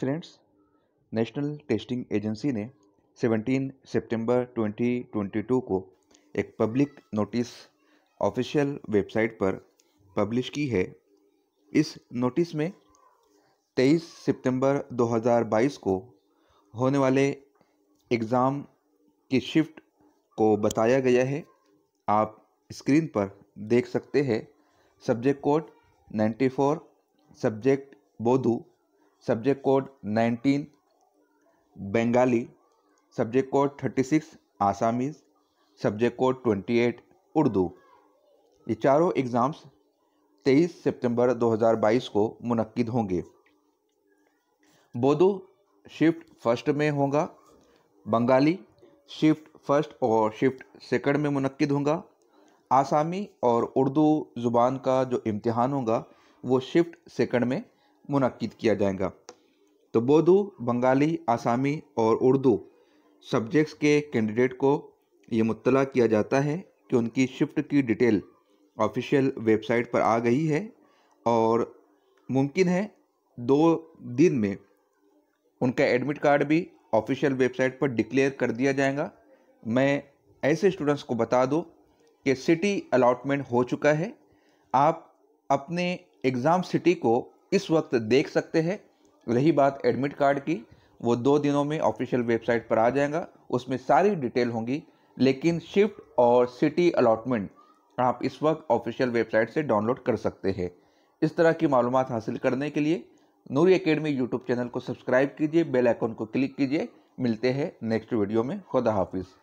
friends national testing agency ने 17 सितंबर 2022 को एक पब्लिक नोटिस ऑफिशियल वेबसाइट पर पब्लिश की है इस नोटिस में 23 सितंबर 2022 को होने वाले एग्ज़ाम की शिफ्ट को बताया गया है आप स्क्रीन पर देख सकते हैं subject code 94 subject Bodo subject code 19 Bengali subject code 36 Assamese subject code 28 Urdu ये चारों एग्ज़ाम्स 23 सितंबर 2022 को मुनद होंगे बोदो शिफ्ट फर्स्ट में होगा बंगाली शिफ्ट फर्स्ट और शिफ्ट सेकंड में मुनद होगा आसामी और उर्दू ज़ुबान का जो इम्तिहान होगा वो शिफ्ट सेकंड में मुनद किया जाएगा तो बोधू बंगाली आसामी और उर्दू सब्जेक्ट्स के कैंडिडेट को ये मुतला किया जाता है कि उनकी शिफ्ट की डिटेल ऑफिशियल वेबसाइट पर आ गई है और मुमकिन है दो दिन में उनका एडमिट कार्ड भी ऑफिशियल वेबसाइट पर डिक्लेयर कर दिया जाएगा मैं ऐसे स्टूडेंट्स को बता दूँ कि सिटी अलाटमेंट हो चुका है आप अपने एग्ज़ाम सिटी को इस वक्त देख सकते हैं रही बात एडमिट कार्ड की वो दो दिनों में ऑफिशियल वेबसाइट पर आ जाएगा उसमें सारी डिटेल होंगी लेकिन शिफ्ट और सिटी अलॉटमेंट आप इस वक्त ऑफिशियल वेबसाइट से डाउनलोड कर सकते हैं इस तरह की मालूम हासिल करने के लिए नूरी एकेडमी यूट्यूब चैनल को सब्सक्राइब कीजिए बेल आइकॉन को क्लिक कीजिए मिलते हैं नेक्स्ट वीडियो में खुदा हाफिज़